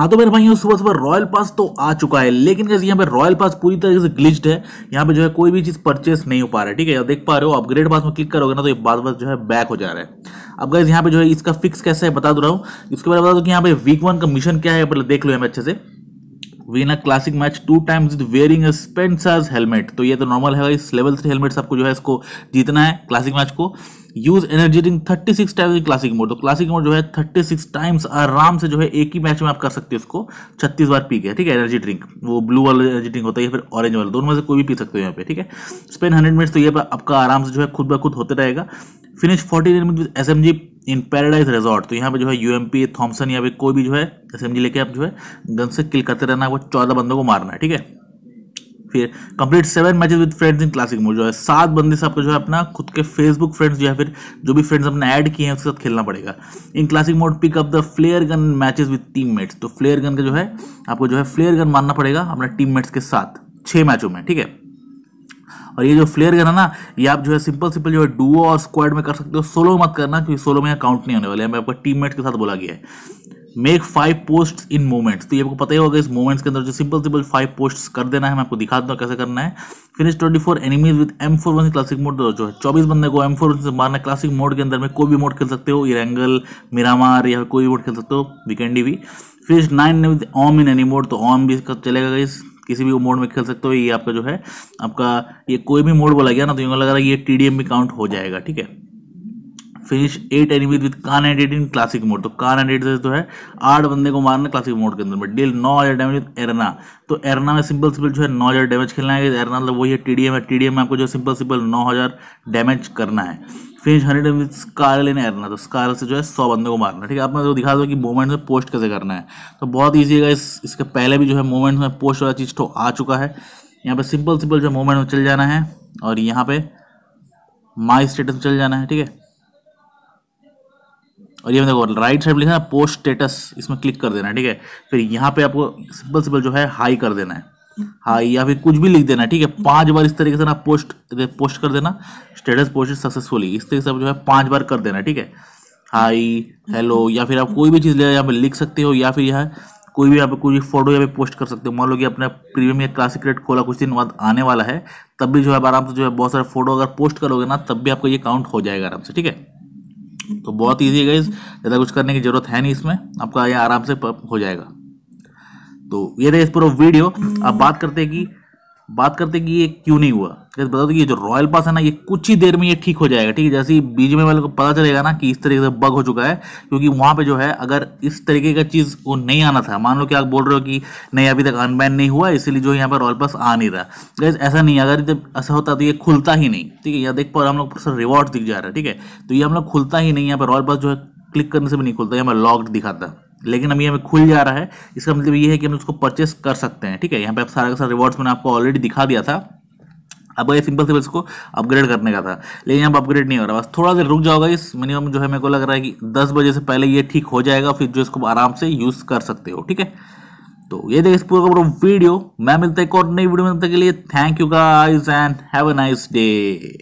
हाँ तो मेरे भाइयों सुबह सुबह रॉयल पास तो आ चुका है लेकिन कैसे यहाँ पे रॉयल पास पूरी तरीके से ग्लिच्ड है यहाँ पे जो है कोई भी चीज़ परचेस नहीं हो पा रहा है ठीक है देख पा रहे हो अपग्रेड पास में क्लिक करोगे ना तो ये बार बार जो है बैक हो जा रहा है अब गैस यहाँ पे जो है इसका फिक्स कैसे है बता दो तो रहा हूँ इसके बारे में बता दो कि यहाँ पे वीक वन का मिशन क्या है पहले देख लो हमें अच्छे से win a classic match two times with wearing Spencer's helmet तो ये तो नॉर्मल है इस लेवल थ्री हेलमेट आपको जो है इसको जीतना है क्लासिक मैच को use energy ring thirty six times in classic mode तो क्लासिक मोड जो है थर्टी सिक्स टाइम्स आराम से जो है एक ही मैच में आप कर सकते हो उसको छत्तीस बार पी के ठीक है एनर्जी ड्रिंक वो ब्लू वाला एनर्जी ड्रिंक होता है फिर ऑरेंज वाला दोनों में से कोई भी पी सकते हो यहाँ पे ठीक है स्पेन हंड्रेड मिनट्स तो ये आपका आराम से जो है खुद ब खुद होते रहेगा finish forty nine minute S M G in paradise resort तो यहाँ पे जो है यू एम पी थॉमसन या फिर कोई भी जो है एस एम जी लेके आप जो है गन से किल करते रहना वो चौदह बंदों को मारना है ठीक है फिर complete seven matches with friends in classic mode जो है सात बंदे से आपको जो है अपना खुद के फेसबुक फ्रेंड्स या फिर जो भी फ्रेंड्स अपने ऐड किए हैं उसके साथ खेलना पड़ेगा in classic mode pick up the flare gun matches with teammates तो फ्लेयर गन का जो है आपको जो है फ्लेयर गन मारना पड़ेगा अपने टीममेट्स के साथ छः मैचों में ठीक है और ये जो फ्लेयर गन है ना ये आप जो है सिंपल सिंपल जो है डुओ और स्क्वाड में कर सकते हो सोलो मत करना क्योंकि सोलो में यहाँ काउंट नहीं होने वाले हैं मैं आपका टीम के साथ बोला गया है make five post in moments तो ये आपको पता ही होगा इस मोमेंट्स के अंदर जो सिंपल सिंपल फाइव पोस्ट कर देना है मैं आपको दिखा दूँ कैसे करना है finish twenty four enemies with M four one classic mode जो है चौबीस बंदे को एम फोर वन से मारना क्लासिक मोड के अंदर में कोई भी मोड खेल सकते हो इरेंगल मिरामार या कोई भी मोड खेल सकते हो वीकेंडी भी फिनिश नाइन विद ऑम इन एनी मोड तो ऑम भी चलेगा इस किसी भी मोड में खेल सकते हो ये आपका जो है आपका ये कोई भी मोड बोला गया ना तो यूँ लग रहा है ये टी में काउंट हो जाएगा ठीक है finish eight enemies with can added in classic mode तो कान एडेड से जो तो है आठ बंदे को मारना क्लासिक मोड के अंदर में डील नौ हजार डैमेज विद एरना तो एरना में सिंपल सिंपल जो है नौ हजार डैमेज खेलना है एरना मतलब वही है टी डी एम है टी डी एम में आपको जो सिंपल सिंपल नौ हजार डैमेज करना है finish hundred M with scar in arena तो स्कार से जो है सौ बंदे को मारना ठीक है आप मैं तो दिखा दो कि मोवमेंट में पोस्ट कैसे करना है तो बहुत ईजी है इस, इसके पहले भी जो है मोमेंट्स में पोस्ट वाला चीज़ तो आ चुका है यहाँ पर सिंपल सिंपल जो है मोवमेंट में चल जाना है और यहाँ पे माई स्टेटस में चल जाना है ठीक है और ये देखो राइट साइड लिखा है पोस्ट स्टेटस इसमें क्लिक कर देना है ठीक है फिर यहाँ पे आपको सिंपल सिंपल जो है हाई कर देना है हाई या फिर कुछ भी लिख देना है ठीक है पांच बार इस तरीके से ना पोस्ट पोस्ट कर देना स्टेटस पोस्ट सक्सेसफुली इस तरीके से आप जो है पांच बार कर देना ठीक है हाई हेलो या फिर आप कोई भी चीज़ यहाँ पे लिख सकते हो या फिर यहाँ कोई भी आप कोई भी फोटो या पोस्ट कर सकते हो मान लो कि अपने प्रीमियम या क्लासिक रेट खोला कुछ दिन बाद आने वाला है तब भी जो है आराम से जो है बहुत सारे फोटो अगर पोस्ट करोगे ना तब भी आपका ये काउंट हो जाएगा आराम से ठीक है तो बहुत ईजी है ज़्यादा कुछ करने की ज़रूरत है नहीं इसमें आपका ये आराम से हो जाएगा तो ये रहे इस पूरा वीडियो अब बात करते हैं कि बात करते कि ये क्यों नहीं हुआ तो बता दो ये जो रॉयल पास है ना ये कुछ ही देर में ये ठीक हो जाएगा ठीक है जैसे ही बीच में वाले को पता चलेगा ना कि इस तरीके से बग हो चुका है क्योंकि वहाँ पे जो है अगर इस तरीके का चीज़ को नहीं आना था मान लो कि आप बोल रहे हो कि नहीं अभी तक अनबैन नहीं हुआ इसीलिए जो यहाँ पर रॉयल पास आ नहीं रहा गैस ऐसा नहीं अगर जब ऐसा होता तो ये खुलता ही नहीं ठीक है या देख पा हम लोग रिवॉर्ड दिख जा रहा है ठीक है तो ये हम लोग खुलता ही नहीं यहाँ पर रॉयल पास जो है क्लिक करने से भी नहीं खुलता यहाँ हमें लॉक्ड दिखाता है लेकिन अभी हमें खुल जा रहा है इसका मतलब ये है कि हम उसको परचेस कर सकते हैं ठीक है यहाँ पे आप सारा का सारा रिवॉर्ड्स मैंने आपको ऑलरेडी दिखा दिया था अब ये सिंपल सिंपल इसको अपग्रेड करने का था लेकिन यहाँ पर अपग्रेड नहीं हो रहा बस थोड़ा देर रुक जाओगे इस मिनिमम जो है मेरे को लग रहा है कि दस बजे से पहले ये ठीक हो जाएगा फिर जो इसको आराम से यूज़ कर सकते हो ठीक है तो ये देखिए इस पूरा का पूरा वीडियो मैं मिलता है एक और नई वीडियो मिलने के लिए thank you guys and have a nice day